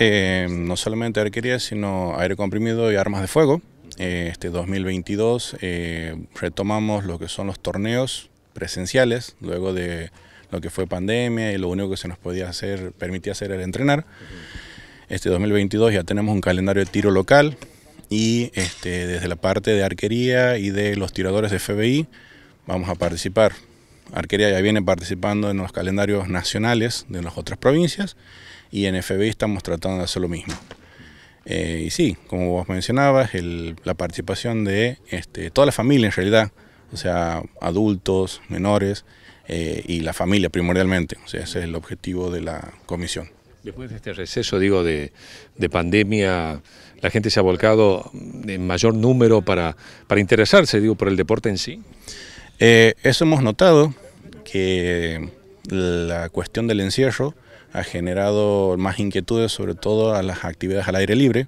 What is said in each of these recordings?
Em, no solamente arquería, sino aire comprimido y armas de fuego. Eh, este 2022 eh, retomamos lo que son los torneos presenciales, luego de lo que fue pandemia y lo único que se nos podía hacer, permitía hacer era entrenar. Este 2022 ya tenemos un calendario de tiro local y este, desde la parte de arquería y de los tiradores de FBI vamos a participar Arquería ya viene participando en los calendarios nacionales de las otras provincias y en FBI estamos tratando de hacer lo mismo. Eh, y sí, como vos mencionabas, la participación de este, toda la familia en realidad, o sea, adultos, menores eh, y la familia primordialmente, o sea, ese es el objetivo de la comisión. Después de este receso, digo, de, pandemia, la gente se ha volcado en mayor número para, para interesarse, digo, por el deporte en sí. Eh, eso hemos notado que la cuestión del encierro ha generado más inquietudes, sobre todo a las actividades al aire libre.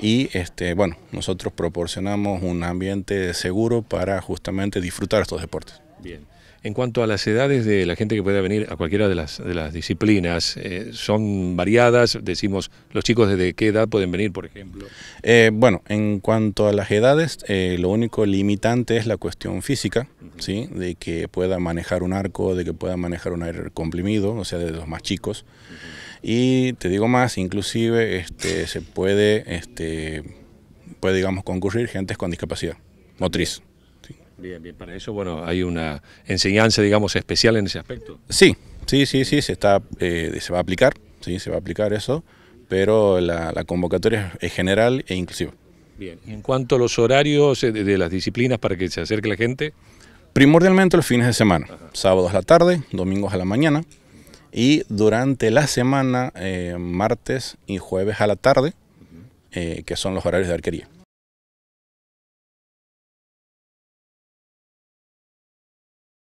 Y este, bueno, nosotros proporcionamos un ambiente seguro para justamente disfrutar estos deportes. Bien. En cuanto a las edades de la gente que pueda venir a cualquiera de las, de las disciplinas, eh, ¿son variadas? Decimos, ¿los chicos desde qué edad pueden venir, por ejemplo? Eh, bueno, en cuanto a las edades, eh, lo único limitante es la cuestión física, ¿sí? De que pueda manejar un arco, de que pueda manejar un aire comprimido, o sea, de los más chicos. Y te digo más, inclusive este, se puede, este, puede, digamos, concurrir gentes con discapacidad motriz. Bien, bien, para eso, bueno, hay una enseñanza, digamos, especial en ese aspecto. Sí, sí, sí, sí, se, está, eh, se va a aplicar, sí, se va a aplicar eso, pero la, convocatoria es general e inclusiva. Bien, ¿Y en cuanto a los horarios eh, de, las disciplinas para que se acerque la gente? Primordialmente los fines de semana, sábados a la tarde, domingos a la mañana, y durante la semana, eh, martes y jueves a la tarde, que son los horarios de arquería.